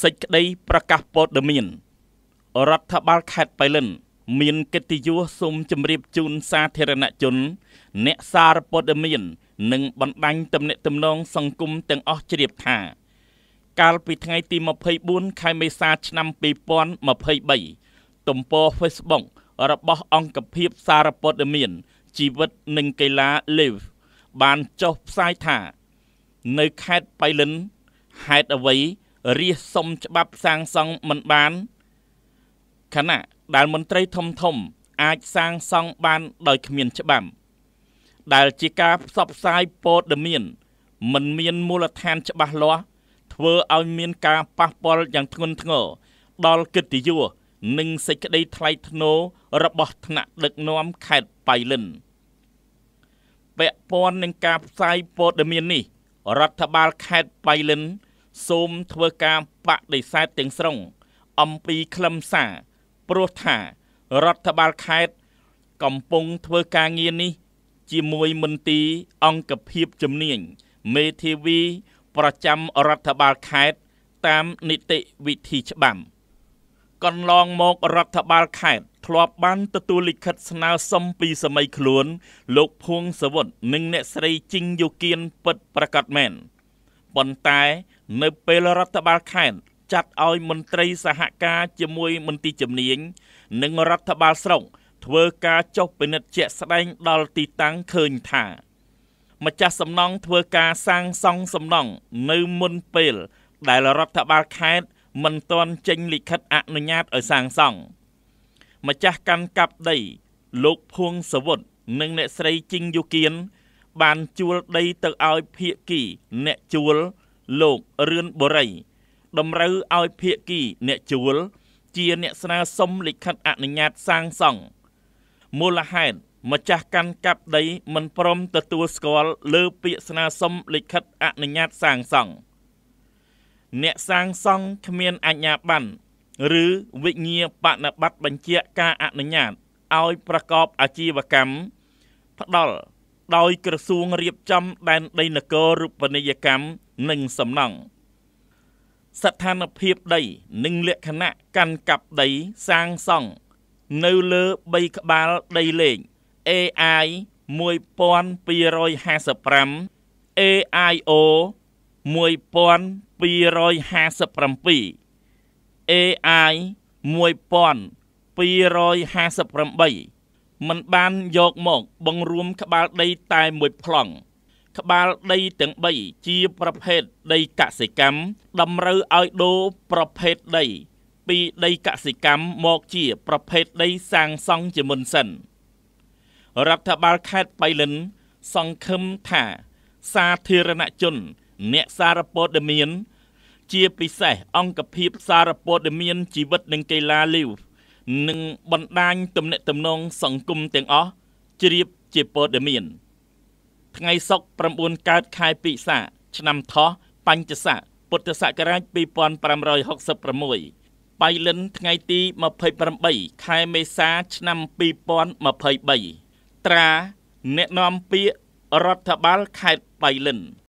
សេចក្តីប្រកាសព័ត៌មានរដ្ឋបាលខេត្តបៃលិន មានកិត្តិយសសូមជម្រាបជូនសាធារណជន អ្នកសារព័ត៌មាន និងបណ្ដាញទំនាក់ទំនងសង្គមទាំងអស់ជ្រាបថាកាលពីថ្ងៃទី24ខែមេសាឆ្នាំ2023ទំព័រ Facebook របស់អង្គភាពសារព័ត៌មានជីវិតនិងកីឡា Live បានចុះផ្សាយថា នៅខេត្តបៃលិនហេតុអ្វីរៀបសុំច្បាប់សាងសង់មិនបានខណៈដែលមន្ត្រីធំធំអាចសាងសង់បានដោយគ្មានច្បាប់ដែលជាការផ្សព្វផ្សាយព័ត៌មានមិនមានមូលដ្ឋានច្បាស់លាស់ធ្វើឲ្យមានការប៉ះពាល់យ៉ាងធ្ងន់ធ្ងរដល់កិត្តិយសនិងសេចក្តីថ្លៃថ្នូររបស់ថ្នាក់ដឹកនាំខេត្តបៃលិនពាក់ព័ន្ធនឹងការផ្សាយព័ត៌មាននេះ រដ្ឋបាលខេត្តបៃលិនសូមធ្វើការបដិសេធទាំងស្រុង អំពីខ្លឹមសារព្រោះថារដ្ឋបាលខេត្តកំពុងធ្វើការងារនេះ ជាមួយមន្ទីរអង្គភាពជំនាញមេធាវី ប្រចាំរដ្ឋបាលខេត្តតាមនីតិវិធីច្បាប់កន្លងមករដ្ឋបាលខេត្តធ្លាប់បានទទួលលិខិតស្នើសុំពីសមីខ្លួន លោកភួងសវុតនិងអ្នកស្រីជីងយោគៀនពិតប្រកបមែនប៉ុន្តែ នៅពេលរដ្ឋបាលខេត្តចាត់ឲ្យមន្ត្រីសហការជាមួយមន្ទីរជំនាញនិងរដ្ឋបាលស្រុកធ្វើការចុះពិនិត្យជាក់ស្ដែងដល់ទីតាំងឃើញថាម្ចាស់សំណង់ធ្វើការសាងសង់សំណង់នៅមុនពេល ដែលរដ្ឋបាលខេត្តមិនទាន់ចេញលិខិតអនុញ្ញាតឲ្យសាងសង់ម្ចាស់កាន់កាប់ដី លោកភួងសវុតនិងអ្នកស្រីជីងយូគៀនបានជួលដីទៅឲ្យភៀកគី អ្នកជួលលោករឿនបរិយតម្រូវឲ្យភៀកគី អ្នកជួល ជាអ្នកស្នើសុំលិខិតអនុញ្ញាតសាងសង់មូលហេតុម្ចាស់កាន់កាប់ដីមិនព្រមទទួលស្គាល់លើពាក្យស្នើសុំលិខិតអនុញ្ញាតសាងសង់អ្នកសាងសង់គ្មានអាជ្ញាប័ណ្ណឬវិញ្ញាបនបត្របញ្ជាក់ការអនុញ្ញាតឲ្យប្រកបអាជីវកម្មផ្ដល់ដោយក្រសួងរៀបចំដែនដីនគររូបនីយកម្មនិងសំណង់ស្ថានភាពដី និងលក្ខណៈកាន់កាប់ដីសាងសង់នៅលើ3ក្បាលដីលេខ AI 1255 AIO 1257 AI 1258មិនបានយកមក បង្រួមក្បាលដីតែមួយប្លង់ក្បាលដីទាំង3ជាប្រភេទដីកសិកម្មតម្រូវឲ្យដូរប្រភេទដី ពីដីកសិកម្មមកជាប្រភេទដីសាងសង់ជាមុនសិនរដ្ឋបាលខេត្តបៃលិន សង្ឃឹមថា សាធារណជន អ្នកសារព័ត៌មានជាពិសេសអង្គភាពសារព័ត៌មានជីវិតនិងកីឡាលីវនិងបណ្ដាញទំនាក់ទំនងសង្គមទាំងអស់ជ្រាបជាព័ត៌មានថ្ងៃសុក្រ9កើតខែពិសាឆ្នាំថោះបញ្ញស័កពុទ្ធសករាជ2566បៃលិនថ្ងៃទី28ខែមេសាឆ្នាំ2023ត្រាអ្នកនាំពាក្យរដ្ឋបាលខេត្តបៃលិន